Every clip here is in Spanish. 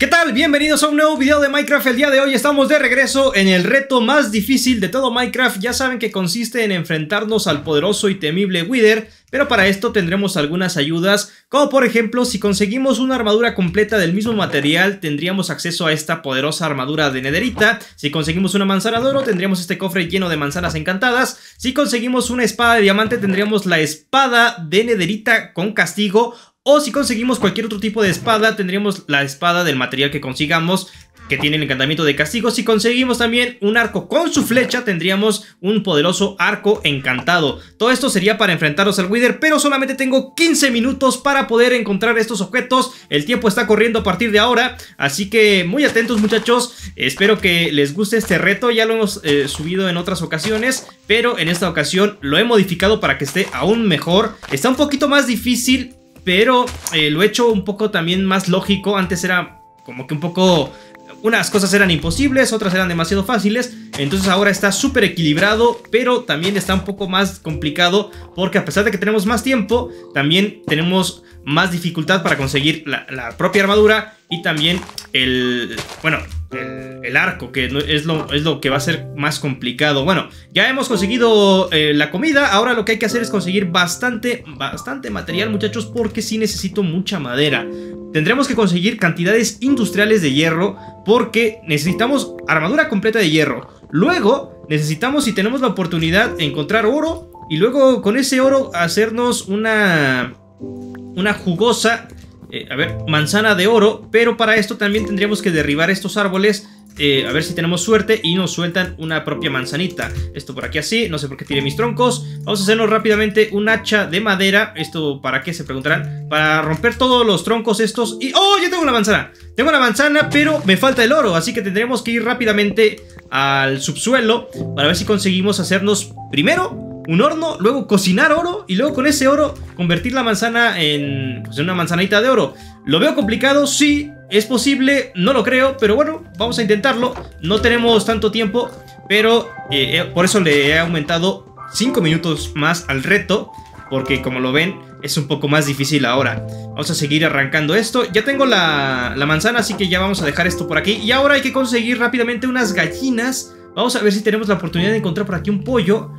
¿Qué tal? Bienvenidos a un nuevo video de Minecraft. El día de hoy estamos de regreso en el reto más difícil de todo Minecraft. Ya saben que consiste en enfrentarnos al poderoso y temible Wither, pero para esto tendremos algunas ayudas, como por ejemplo si conseguimos una armadura completa del mismo material tendríamos acceso a esta poderosa armadura de nederita, si conseguimos una manzana de oro tendríamos este cofre lleno de manzanas encantadas, si conseguimos una espada de diamante tendríamos la espada de nederita con castigo o si conseguimos cualquier otro tipo de espada, tendríamos la espada del material que consigamos, que tiene el encantamiento de castigo. Si conseguimos también un arco con su flecha, tendríamos un poderoso arco encantado. Todo esto sería para enfrentarnos al Wither, pero solamente tengo 15 minutos para poder encontrar estos objetos. El tiempo está corriendo a partir de ahora, así que muy atentos muchachos. Espero que les guste este reto, ya lo hemos eh, subido en otras ocasiones, pero en esta ocasión lo he modificado para que esté aún mejor. Está un poquito más difícil pero eh, lo he hecho un poco también más lógico. Antes era como que un poco... Unas cosas eran imposibles, otras eran demasiado fáciles. Entonces ahora está súper equilibrado, pero también está un poco más complicado. Porque a pesar de que tenemos más tiempo, también tenemos más dificultad para conseguir la, la propia armadura. Y también el... Bueno, el, arco, que es lo, es lo que va a ser más complicado. Bueno, ya hemos conseguido eh, la comida, ahora lo que hay que hacer es conseguir bastante, bastante material, muchachos, porque sí necesito mucha madera. Tendremos que conseguir cantidades industriales de hierro, porque necesitamos armadura completa de hierro. Luego, necesitamos, si tenemos la oportunidad, encontrar oro, y luego con ese oro hacernos una, una jugosa eh, a ver, manzana de oro, pero para esto también tendríamos que derribar estos árboles. Eh, a ver si tenemos suerte y nos sueltan una propia manzanita. Esto por aquí así, no sé por qué tiré mis troncos. Vamos a hacernos rápidamente un hacha de madera. ¿Esto para qué? Se preguntarán. Para romper todos los troncos estos. Y... ¡Oh! Ya tengo una manzana. Tengo una manzana, pero me falta el oro. Así que tendremos que ir rápidamente al subsuelo para ver si conseguimos hacernos primero un horno, luego cocinar oro y luego con ese oro convertir la manzana pues, en, una manzanita de oro. ¿Lo veo complicado? Sí, es posible, no lo creo, pero bueno, vamos a intentarlo. No tenemos tanto tiempo, pero eh, eh, por eso le he aumentado 5 minutos más al reto, porque como lo ven, es un poco más difícil ahora. Vamos a seguir arrancando esto. Ya tengo la, la manzana, así que ya vamos a dejar esto por aquí. Y ahora hay que conseguir rápidamente unas gallinas. Vamos a ver si tenemos la oportunidad de encontrar por aquí un pollo.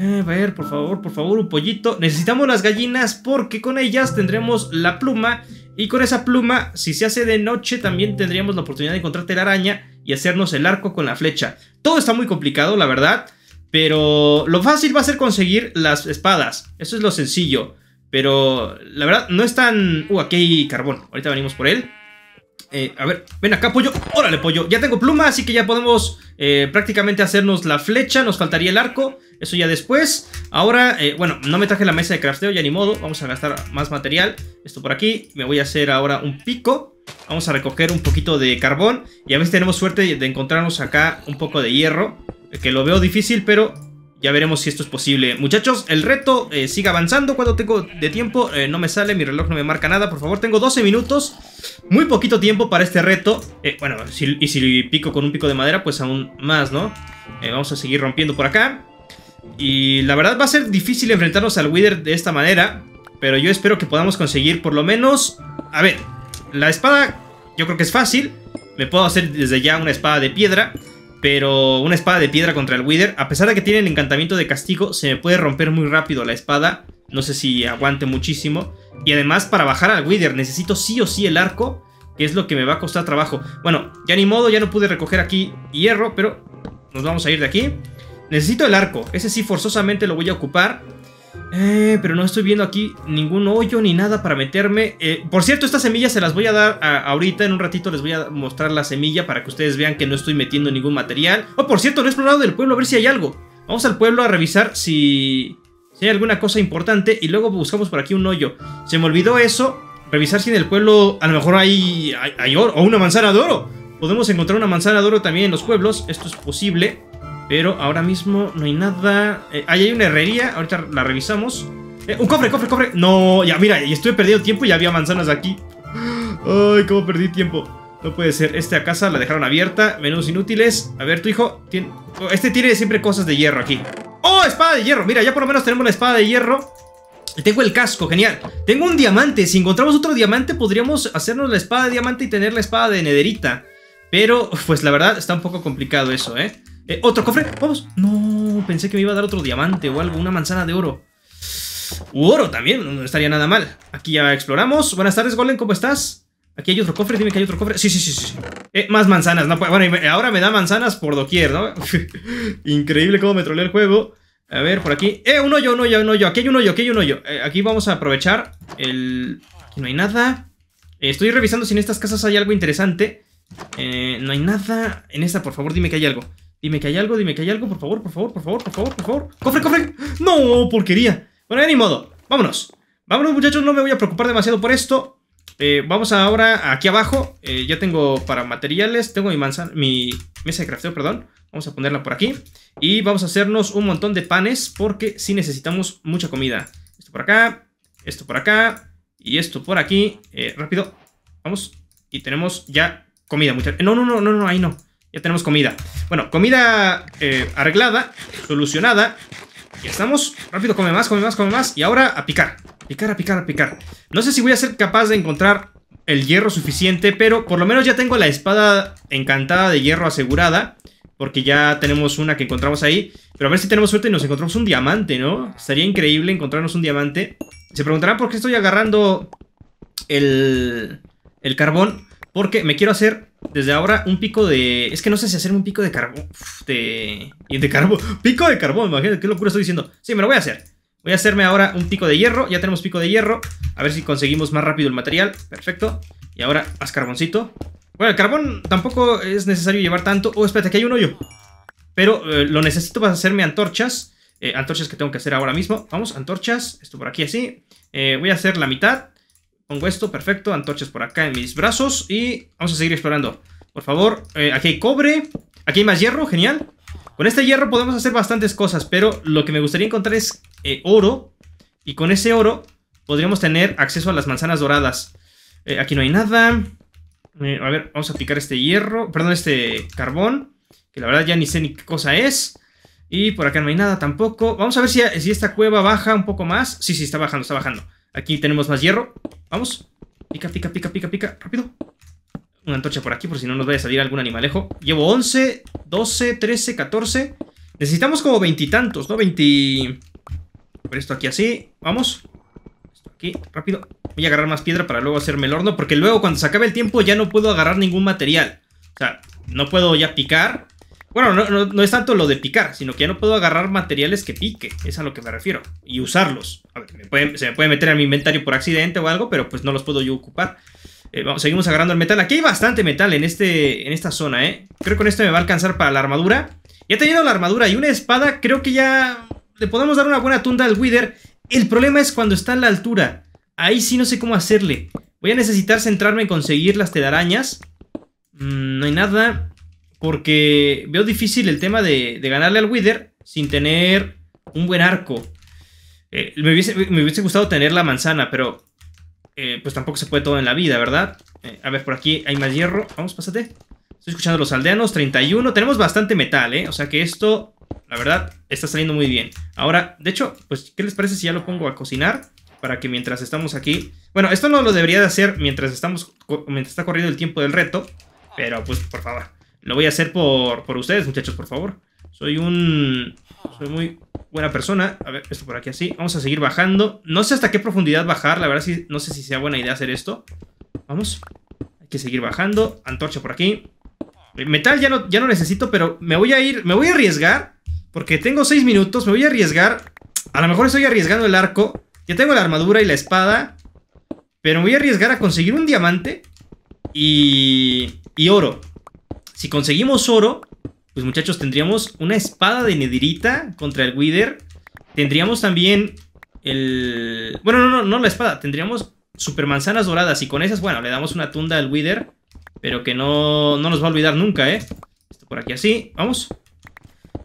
Eh, a ver, por favor, por favor, un pollito. Necesitamos las gallinas porque con ellas tendremos la pluma. Y con esa pluma, si se hace de noche, también tendríamos la oportunidad de encontrarte la araña y hacernos el arco con la flecha. Todo está muy complicado, la verdad. Pero lo fácil va a ser conseguir las espadas. Eso es lo sencillo. Pero la verdad, no es tan... Uh, aquí hay carbón. Ahorita venimos por él. Eh, a ver, ven acá, pollo. Órale, pollo. Ya tengo pluma, así que ya podemos eh, prácticamente hacernos la flecha. Nos faltaría el arco. Eso ya después. Ahora, eh, bueno, no me traje la mesa de crafteo, ya ni modo. Vamos a gastar más material. Esto por aquí. Me voy a hacer ahora un pico. Vamos a recoger un poquito de carbón. Y a si tenemos suerte de encontrarnos acá un poco de hierro. Que lo veo difícil, pero ya veremos si esto es posible. Muchachos, el reto sigue avanzando. Cuando tengo de tiempo? no me sale, mi reloj no me marca nada. Por favor, tengo 12 minutos. Muy poquito tiempo para este reto. Eh, bueno, y si pico con un pico de madera, pues aún más, ¿no? Eh, vamos a seguir rompiendo por acá. Y la verdad va a ser difícil enfrentarnos al Wither de esta manera. Pero yo espero que podamos conseguir por lo menos... A ver, la espada yo creo que es fácil. Me puedo hacer desde ya una espada de piedra. Pero una espada de piedra contra el Wither, a pesar de que tiene el encantamiento de castigo, se me puede romper muy rápido la espada. No sé si aguante muchísimo. Y además para bajar al Wither necesito sí o sí el arco, que es lo que me va a costar trabajo. Bueno, ya ni modo, ya no pude recoger aquí hierro, pero nos vamos a ir de aquí. Necesito el arco, ese sí forzosamente lo voy a ocupar. Eh, pero no estoy viendo aquí ningún hoyo ni nada para meterme. Eh, por cierto, estas semillas se las voy a dar ahorita. En un ratito les voy a mostrar la semilla para que ustedes vean que no estoy metiendo ningún material. Oh, por cierto, no he explorado del pueblo a ver si hay algo. Vamos al pueblo a revisar si si hay alguna cosa importante y luego buscamos por aquí un hoyo. Se me olvidó eso, revisar si en el pueblo a lo mejor hay, hay, oro o una manzana de oro. Podemos encontrar una manzana de oro también en los pueblos, esto es posible, pero ahora mismo no hay nada... Eh, ahí hay una herrería, ahorita la revisamos. Eh, ¡Un cofre, cofre, cofre! No, ya mira, y estuve perdiendo tiempo y ya había manzanas aquí. Ay, cómo perdí tiempo. No puede ser. Esta casa la dejaron abierta. Menús inútiles. A ver, tu hijo. Este tiene siempre cosas de hierro aquí. ¡Oh, espada de hierro! Mira, ya por lo menos tenemos la espada de hierro. Y tengo el casco, genial. Tengo un diamante. Si encontramos otro diamante, podríamos hacernos la espada de diamante y tener la espada de nederita. Pero, pues la verdad, está un poco complicado eso, ¿eh? eh otro cofre! ¡Vamos! No, pensé que me iba a dar otro diamante o algo. Una manzana de oro. U oro también, no estaría nada mal. Aquí ya exploramos. Buenas tardes, Golem, ¿cómo estás? Aquí hay otro cofre, dime que hay otro cofre. Sí, sí, sí, sí. Eh, más manzanas, Bueno, ahora me da manzanas por doquier, ¿no? Increíble cómo me trolle el juego. A ver, por aquí. ¡Eh! Un hoyo, un hoyo, un hoyo. Aquí hay un hoyo, aquí hay un hoyo. Eh, aquí vamos a aprovechar el... Aquí no hay nada. Eh, estoy revisando si en estas casas hay algo interesante. Eh, no hay nada. En esta, por favor, dime que hay algo. Dime que hay algo, dime que hay algo. Por favor, por favor, por favor, por favor, por favor. ¡Cofre, cofre! ¡No! ¡Porquería! Bueno, ya ni modo. Vámonos. Vámonos, muchachos. No me voy a preocupar demasiado por esto. Eh, vamos ahora aquí abajo. Eh, ya tengo para materiales. Tengo mi, mi mesa de crafteo, perdón. Vamos a ponerla por aquí. Y vamos a hacernos un montón de panes porque sí necesitamos mucha comida. Esto por acá, esto por acá y esto por aquí. Eh, rápido, vamos. Y tenemos ya comida, No, no, no, no, no, ahí no. Ya tenemos comida. Bueno, comida arreglada, solucionada estamos. Rápido, come más, come más, come más. Y ahora a picar. Picar, a picar, a picar. No sé si voy a ser capaz de encontrar el hierro suficiente, pero por lo menos ya tengo la espada encantada de hierro asegurada. Porque ya tenemos una que encontramos ahí. Pero a ver si tenemos suerte y nos encontramos un diamante, ¿no? Estaría increíble encontrarnos un diamante. Se preguntarán por qué estoy agarrando el, el carbón. Porque me quiero hacer desde ahora, un pico de. Es que no sé si hacerme un pico de carbón. De. De carbón. Pico de carbón, imagínate qué locura estoy diciendo. Sí, me lo voy a hacer. Voy a hacerme ahora un pico de hierro. Ya tenemos pico de hierro. A ver si conseguimos más rápido el material. Perfecto. Y ahora, haz carboncito. Bueno, el carbón tampoco es necesario llevar tanto. Oh, espérate, aquí hay un hoyo. Pero eh, lo necesito para hacerme antorchas. Eh, antorchas que tengo que hacer ahora mismo. Vamos, antorchas. Esto por aquí así. Eh, voy a hacer la mitad. Pongo esto, perfecto. Antorchas por acá en mis brazos. Y vamos a seguir explorando. Por favor, eh, aquí hay cobre. Aquí hay más hierro, genial. Con este hierro podemos hacer bastantes cosas, pero lo que me gustaría encontrar es eh, oro. Y con ese oro podríamos tener acceso a las manzanas doradas. Eh, aquí no hay nada. a ver, vamos a picar este hierro, perdón, este carbón, que la verdad ya ni sé ni qué cosa es. Y por acá no hay nada tampoco. Vamos a ver si, si esta cueva baja un poco más. Sí, sí, está bajando, está bajando. Aquí tenemos más hierro. Vamos. Pica, pica, pica, pica, pica. Rápido. Una antorcha por aquí por si no nos vaya a salir algún animalejo. Llevo 11, 12, 13, 14. Necesitamos como veintitantos, ¿no? 20... Por esto aquí así. Vamos. Esto aquí, rápido. Voy a agarrar más piedra para luego hacerme el horno. Porque luego cuando se acabe el tiempo ya no puedo agarrar ningún material. O sea, no puedo ya picar. Bueno, no, es tanto lo de picar, sino que ya no puedo agarrar materiales que pique, es a lo que me refiero, y usarlos. A ver, se me puede meter en mi inventario por accidente o algo, pero pues no los puedo yo ocupar. Eh, vamos, seguimos agarrando el metal. Aquí hay bastante metal en, este, en esta zona, ¿eh? Creo que con esto me va a alcanzar para la armadura. Ya teniendo la armadura y una espada, creo que ya le podemos dar una buena tunda al Wither. El problema es cuando está en la altura. Ahí sí no sé cómo hacerle. Voy a necesitar centrarme en conseguir las telarañas. Mm, no hay nada. Porque veo difícil el tema de, ganarle al Wither sin tener un buen arco. Eh, me, hubiese, gustado tener la manzana, pero eh, pues tampoco se puede todo en la vida, ¿verdad? Eh, a ver, por aquí hay más hierro. Vamos, pásate. Estoy escuchando a los aldeanos. 31. Tenemos bastante metal, ¿eh? O sea que esto, la verdad, está saliendo muy bien. Ahora, de hecho, pues, ¿qué les parece si ya lo pongo a cocinar? Para que mientras estamos aquí... Bueno, esto no lo debería de hacer mientras estamos... Mientras está corriendo el tiempo del reto. Pero, pues, por favor. Lo voy a hacer por, por ustedes, muchachos, por favor. Soy un... Soy muy buena persona. A ver, esto por aquí así. Vamos a seguir bajando. No sé hasta qué profundidad bajar. La verdad, sí, no sé si sea buena idea hacer esto. Vamos. Hay que seguir bajando. Antorcha por aquí. Eh, metal ya no, ya no necesito, pero me voy a ir... Me voy a arriesgar. Porque tengo seis minutos. Me voy a arriesgar. A lo mejor estoy arriesgando el arco. Ya tengo la armadura y la espada. Pero me voy a arriesgar a conseguir un diamante. Y... Y oro. Si conseguimos oro, pues muchachos, tendríamos una espada de Nedirita contra el Wither. Tendríamos también el... Bueno, no, no, no la espada. Tendríamos manzanas doradas. Y con esas, bueno, le damos una tunda al Wither. Pero que no, no nos va a olvidar nunca, ¿eh? Esto por aquí así. Vamos.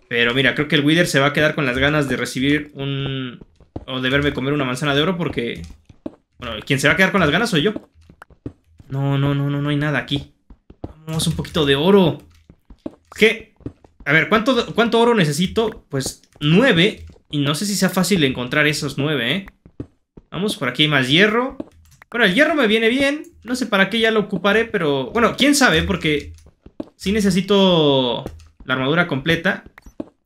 Pero mira, creo que el Wither se va a quedar con las ganas de recibir un... O de verme comer una manzana de oro porque... Bueno, quien se va a quedar con las ganas soy yo. No, no, no, no, no hay nada aquí. Vamos, un poquito de oro. ¿Qué? A ver, ¿cuánto, ¿cuánto oro necesito? Pues nueve Y no sé si sea fácil encontrar esos nueve ¿eh? Vamos, por aquí hay más hierro. Bueno, el hierro me viene bien. No sé para qué ya lo ocuparé, pero... Bueno, quién sabe, porque... Sí necesito la armadura completa.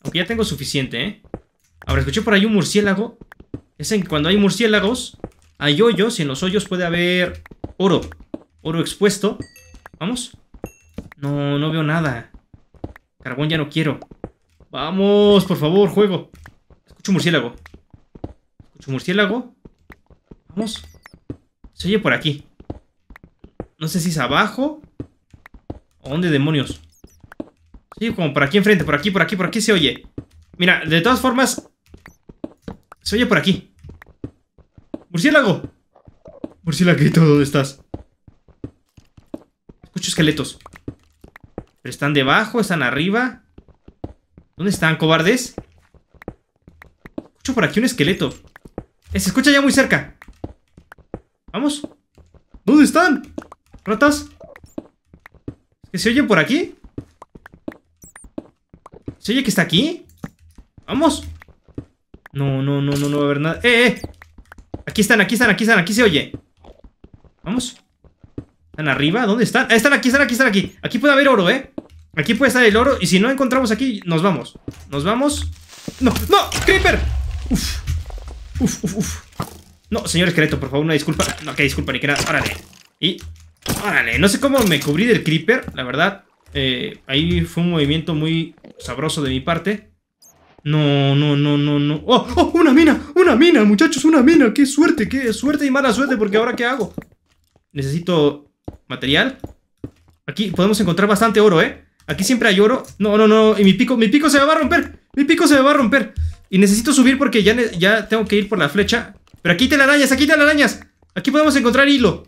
Aunque ya tengo suficiente, ¿eh? Ahora, escuché por ahí un murciélago. Es en cuando hay murciélagos, hay hoyos y en los hoyos puede haber oro. Oro expuesto. Vamos. No, no veo nada. Carbón ya no quiero. Vamos, por favor, juego. Escucho murciélago. Escucho murciélago. Vamos. Se oye por aquí. No sé si es abajo. ¿O dónde demonios? Sí, como por aquí enfrente, por aquí, por aquí, por aquí se oye. Mira, de todas formas... Se oye por aquí. ¡Murciélago! Murciélago, ¿dónde estás? Escucho esqueletos están debajo, están arriba. ¿Dónde están, cobardes? Escucho por aquí un esqueleto. Eh, se escucha ya muy cerca. Vamos. ¿Dónde están? ¿Ratas? ¿Que se oye por aquí? ¿Se oye que está aquí? ¡Vamos! No, no, no, no, no va a haber nada. ¡Eh, eh! Aquí están, aquí están, aquí están, aquí se oye. Vamos. ¿Están arriba? ¿Dónde están? Ah, están aquí, están aquí, están aquí. Aquí puede haber oro, ¿eh? Aquí puede estar el oro. Y si no encontramos aquí, nos vamos. Nos vamos. ¡No! ¡No! ¡Creeper! Uf. Uf, uf, uf. No, señor esqueleto, por favor, una disculpa. No, que disculpa ni que nada. Órale. Y. Órale. No sé cómo me cubrí del creeper, la verdad. Eh, ahí fue un movimiento muy sabroso de mi parte. No, no, no, no, no. ¡Oh! ¡Oh! ¡Una mina! ¡Una mina, muchachos! ¡Una mina! ¡Qué suerte! ¡Qué suerte y mala suerte! Porque ahora ¿qué hago? Necesito material. Aquí podemos encontrar bastante oro, ¿eh? Aquí siempre hay oro. No, no, no. Y mi pico, mi pico se me va a romper. Mi pico se me va a romper. Y necesito subir porque ya, ya tengo que ir por la flecha. Pero aquí te arañas, aquí te la arañas. Aquí podemos encontrar hilo.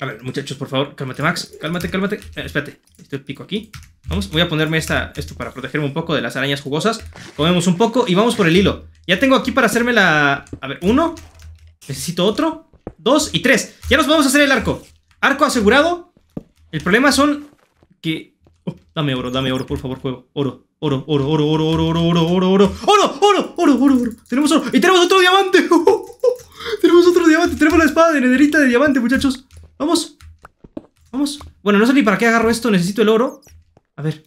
A ver, muchachos, por favor, cálmate, Max. Cálmate, cálmate. Eh, espérate, estoy pico aquí. Vamos, voy a ponerme esta, esto para protegerme un poco de las arañas jugosas. Comemos un poco y vamos por el hilo. Ya tengo aquí para hacerme la... A ver, uno. Necesito otro. Dos y tres. Ya nos vamos a hacer el arco. Arco asegurado. El problema son que Dame oro, dame oro, por favor, juego. Oro, oro, oro, oro, oro, oro, oro, oro, oro, oro, oro, oro, oro, oro, oro. Tenemos oro. Y tenemos otro diamante. ¡Oh, oh, oh! Tenemos otro diamante. Tenemos la espada de nederita de diamante, muchachos. Vamos. Vamos. Bueno, no sé ni para qué agarro esto. Necesito el oro. A ver.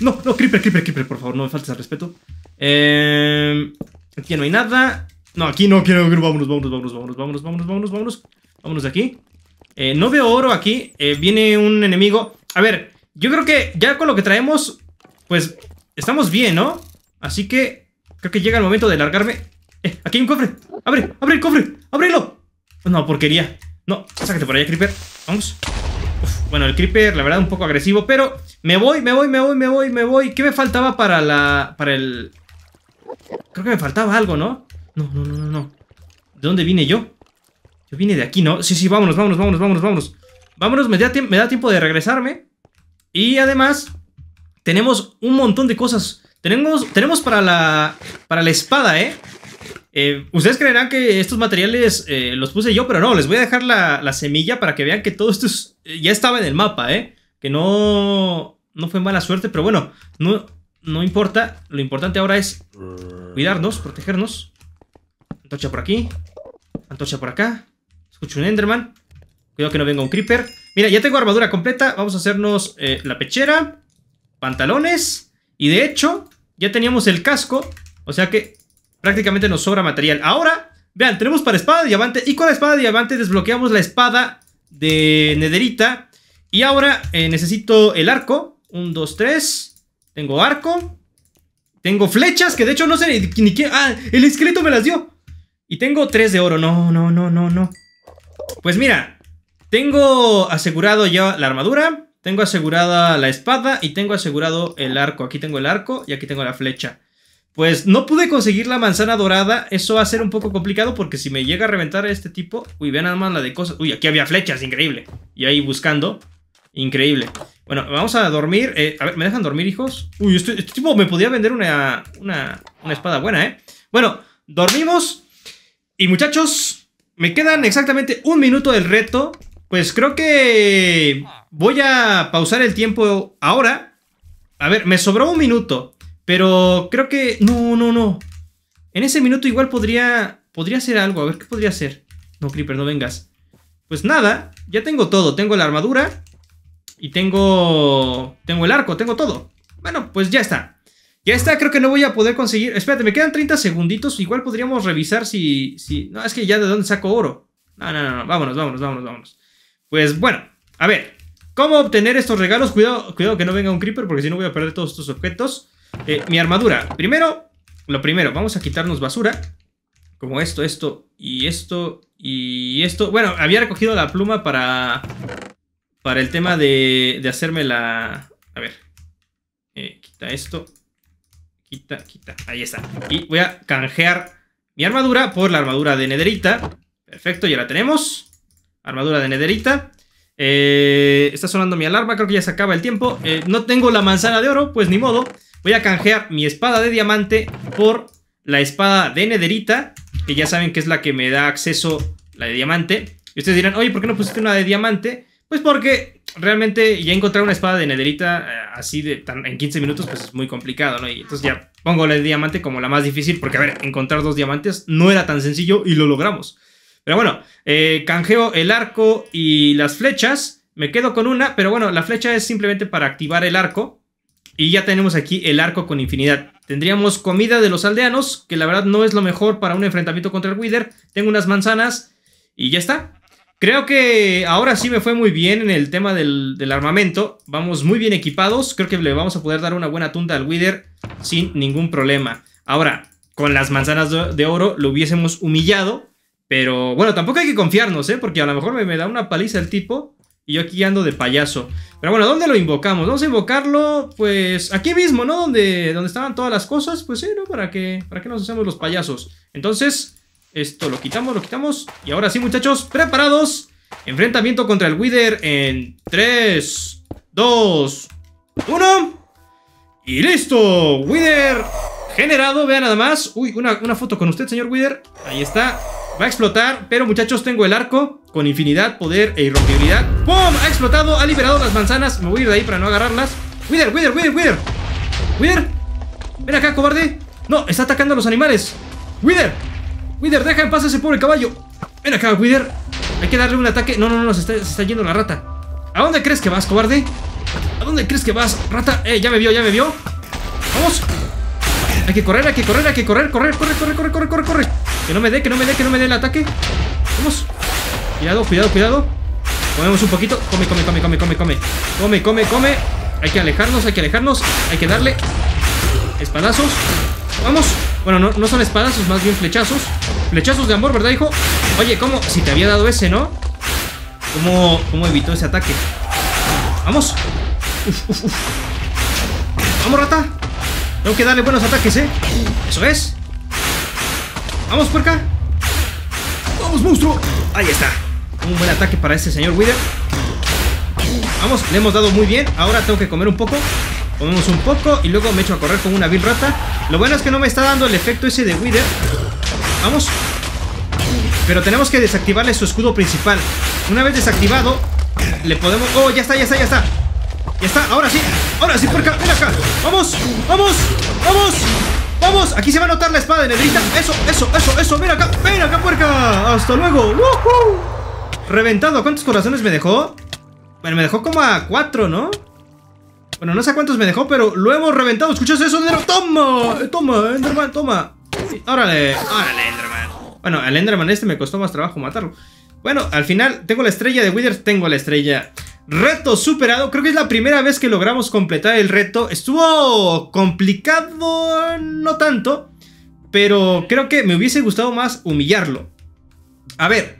No, no, creeper, creeper, creeper, por favor. No me faltes al respeto. Eh, aquí no hay nada. No, aquí no quiero. Vámonos, vámonos, vámonos, vámonos, vámonos, vámonos, vámonos, vámonos. Vámonos de aquí. Eh, no veo oro aquí. Eh, viene un enemigo. A ver, yo creo que ya con lo que traemos, pues estamos bien, ¿no? Así que creo que llega el momento de largarme. Eh, aquí hay un cofre. Abre, abre el cofre. Ábrelo. No, porquería. No, sácate por allá, Creeper. Vamos. Uf, bueno, el Creeper, la verdad, un poco agresivo, pero me voy, me voy, me voy, me voy, me voy. ¿Qué me faltaba para la... para el... Creo que me faltaba algo, ¿no? No, no, no, no, no. ¿De dónde vine yo? Yo vine de aquí, ¿no? Sí, sí, vámonos, vámonos, vámonos, vámonos, vámonos. Vámonos, me me da tiempo de regresarme. Y además, tenemos un montón de cosas. Tenemos, tenemos para, la, para la espada, ¿eh? eh ustedes creerán que estos materiales eh, los puse yo, pero no, les voy a dejar la, semilla para que vean que todo esto eh, ya estaba en el mapa, ¿eh? Que no, no fue mala suerte, pero bueno, no, no importa. Lo importante ahora es cuidarnos, protegernos. Antorcha por aquí, antorcha por acá. Escucho un Enderman. Cuidado que no venga un creeper. Mira, ya tengo armadura completa. Vamos a hacernos eh, la pechera, pantalones. Y de hecho, ya teníamos el casco. O sea que prácticamente nos sobra material. Ahora, vean, tenemos para espada de diamante. Y con la espada de diamante desbloqueamos la espada de nederita. Y ahora eh, necesito el arco. Un, dos, tres. Tengo arco. Tengo flechas, que de hecho no sé ni, quién... Ah, el esqueleto me las dio. Y tengo tres de oro. No, no, no, no, no. Pues mira, tengo asegurado ya la armadura, tengo asegurada la espada y tengo asegurado el arco. Aquí tengo el arco y aquí tengo la flecha. Pues no pude conseguir la manzana dorada, eso va a ser un poco complicado porque si me llega a reventar este tipo... Uy, vean nada más la de cosas... Uy, aquí había flechas, increíble. Y ahí buscando, increíble. Bueno, vamos a dormir. Eh, a ver, ¿me dejan dormir, hijos? Uy, este, este, tipo me podía vender una, una, una espada buena, ¿eh? Bueno, dormimos. Y muchachos, me quedan exactamente un minuto del reto pues creo que voy a pausar el tiempo ahora. A ver, me sobró un minuto, pero creo que... No, no, no. En ese minuto igual podría... Podría hacer algo, a ver qué podría hacer. No, Creeper, no vengas. Pues nada, ya tengo todo. Tengo la armadura y tengo... Tengo el arco, tengo todo. Bueno, pues ya está. Ya está, creo que no voy a poder conseguir... Espérate, me quedan 30 segunditos. Igual podríamos revisar si... si... No, es que ya de dónde saco oro. No, no, no, no. vámonos, vámonos, vámonos, vámonos. Pues bueno, a ver, ¿cómo obtener estos regalos? Cuidado, cuidado que no venga un creeper porque si no voy a perder todos estos objetos. Eh, mi armadura, primero, lo primero, vamos a quitarnos basura. Como esto, esto y esto y esto. Bueno, había recogido la pluma para... Para el tema de, de hacerme la... A ver. Eh, quita esto. Quita, quita. Ahí está. Y voy a canjear mi armadura por la armadura de Nederita. Perfecto, ya la tenemos. Armadura de nederita. Eh, está sonando mi alarma, creo que ya se acaba el tiempo. Eh, no tengo la manzana de oro, pues ni modo. Voy a canjear mi espada de diamante por la espada de nederita, que ya saben que es la que me da acceso la de diamante. Y ustedes dirán, oye, ¿por qué no pusiste una de diamante? Pues porque realmente ya encontrar una espada de nederita eh, así de en 15 minutos, pues es muy complicado, ¿no? Y entonces ya pongo la de diamante como la más difícil, porque a ver, encontrar dos diamantes no era tan sencillo y lo logramos. Pero bueno, eh, canjeo el arco y las flechas. Me quedo con una, pero bueno, la flecha es simplemente para activar el arco. Y ya tenemos aquí el arco con infinidad. Tendríamos comida de los aldeanos, que la verdad no es lo mejor para un enfrentamiento contra el Wither. Tengo unas manzanas y ya está. Creo que ahora sí me fue muy bien en el tema del, del armamento. Vamos muy bien equipados. Creo que le vamos a poder dar una buena tunda al Wither sin ningún problema. Ahora, con las manzanas de oro lo hubiésemos humillado. Pero bueno, tampoco hay que confiarnos, ¿eh? Porque a lo mejor me, da una paliza el tipo y yo aquí ando de payaso. Pero bueno, ¿dónde lo invocamos? Vamos a invocarlo, pues, aquí mismo, ¿no? Donde, donde estaban todas las cosas, pues sí, ¿no? ¿Para que para que nos hacemos los payasos? Entonces, esto lo quitamos, lo quitamos. Y ahora sí, muchachos, preparados. Enfrentamiento contra el Wither en 3, 2, 1. Y listo, Wither generado, vea nada más. Uy, una, una foto con usted, señor Wither. Ahí está. Va a explotar, pero muchachos, tengo el arco con infinidad, poder e irrompibilidad. ¡Pum! Ha explotado, ha liberado las manzanas. Me voy a ir de ahí para no agarrarlas. ¡Wither, Wither, Wither, Wither! ¡Wither! ¡Ven acá, cobarde! ¡No! ¡Está atacando a los animales! ¡Wither! ¡Wither, deja en paz a ese pobre caballo! ¡Ven acá, Wither! Hay que darle un ataque. No, no, no, se está, se está yendo la rata. ¿A dónde crees que vas, cobarde? ¿A dónde crees que vas, rata? ¡Eh, ya me vio, ya me vio! ¡Vamos! Hay que correr, hay que correr, hay que correr, correr, corre, corre, corre, corre corre, Que no me dé, que no me dé, que no me dé el ataque. Vamos. Cuidado, cuidado, cuidado. Comemos un poquito. Come, come, come, come, come, come. Come, come, come. Hay que alejarnos, hay que alejarnos. Hay que darle espadazos. Vamos. Bueno, no, son espadazos, más bien flechazos. Flechazos de amor, ¿verdad, hijo? Oye, ¿cómo? Si te había dado ese, ¿no? ¿Cómo, cómo evitó ese ataque? Vamos. Uf, uf, Vamos, rata. Tengo que darle buenos ataques, ¿eh? Eso es. Vamos, puerca. Vamos, monstruo. Ahí está. Un buen ataque para este señor Wither. Vamos, le hemos dado muy bien. Ahora tengo que comer un poco. Comemos un poco y luego me echo a correr con una vil rata. Lo bueno es que no me está dando el efecto ese de Wither. Vamos. Pero tenemos que desactivarle su escudo principal. Una vez desactivado, le podemos... ¡Oh, ya está, ya está, ya está! Ya está, ahora sí, ahora sí por ¡Mira ven acá. Vamos, vamos, vamos, vamos. Aquí se va a notar la espada de negrita. Eso, eso, eso, eso. ¡Mira acá, ven acá, puerca. Hasta luego. ¡Woohoo! Reventado, ¿cuántos corazones me dejó? Bueno, me dejó como a cuatro, ¿no? Bueno, no sé cuántos me dejó, pero lo hemos reventado. ¿Escuchas eso, ¡Toma! ¡Toma, Enderman, toma! ¡Órale! ¡Órale, Enderman! Bueno, al Enderman este me costó más trabajo matarlo. Bueno, al final, ¿tengo la estrella de Wither Tengo la estrella. Reto superado, creo que es la primera vez que logramos completar el reto. Estuvo complicado, no tanto, pero creo que me hubiese gustado más humillarlo. A ver,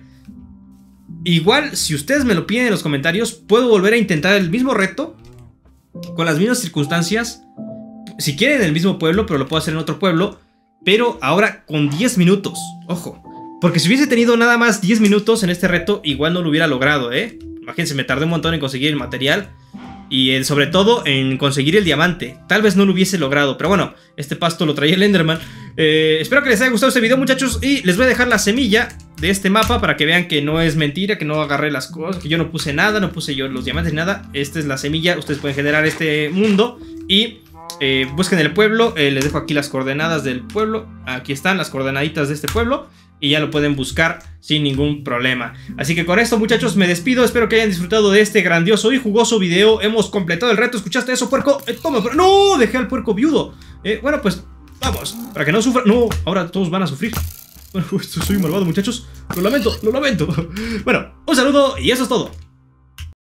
igual si ustedes me lo piden en los comentarios, puedo volver a intentar el mismo reto, con las mismas circunstancias, si quieren en el mismo pueblo, pero lo puedo hacer en otro pueblo, pero ahora con 10 minutos, ojo. Porque si hubiese tenido nada más 10 minutos en este reto, igual no lo hubiera logrado, ¿eh? imagínense, me tardé un montón en conseguir el material y sobre todo en conseguir el diamante. Tal vez no lo hubiese logrado, pero bueno, este pasto lo traía el Enderman. Eh, espero que les haya gustado este video muchachos y les voy a dejar la semilla de este mapa para que vean que no es mentira, que no agarré las cosas, que yo no puse nada, no puse yo los diamantes, ni nada. Esta es la semilla, ustedes pueden generar este mundo y... Eh, busquen el pueblo, eh, les dejo aquí las coordenadas del pueblo, aquí están las coordenaditas de este pueblo y ya lo pueden buscar sin ningún problema. Así que con esto muchachos me despido, espero que hayan disfrutado de este grandioso y jugoso video, hemos completado el reto, ¿escuchaste eso puerco? Eh, toma, pero... no, dejé al puerco viudo. Eh, bueno pues, vamos, para que no sufra, no, ahora todos van a sufrir. Bueno, pues, soy malvado muchachos, lo lamento, lo lamento. Bueno, un saludo y eso es todo.